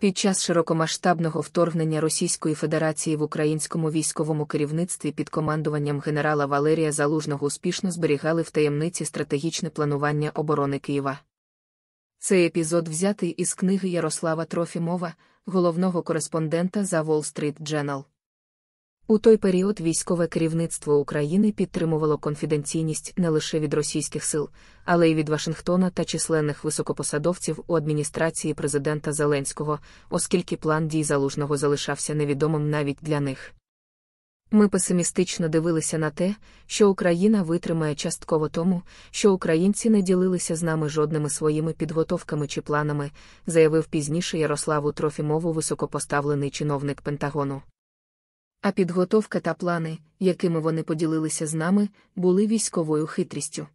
Під час широкомасштабного вторгнення Російської Федерації в українському військовому керівництві під командуванням генерала Валерія Залужного успішно зберігали в таємниці стратегічне планування оборони Києва. Цей епізод взятий із книги Ярослава Трофімова, головного кореспондента за Wall Street Journal. У той період військове керівництво України підтримувало конфіденційність не лише від російських сил, але й від Вашингтона та численних високопосадовців у адміністрації президента Зеленського, оскільки план дій залужного залишався невідомим навіть для них. Ми песимістично дивилися на те, що Україна витримає частково тому, що українці не ділилися з нами жодними своїми підготовками чи планами, заявив пізніше Ярославу Трофімову високопоставлений чиновник Пентагону. А підготовка та плани, якими вони поділилися з нами, були військовою хитрістю.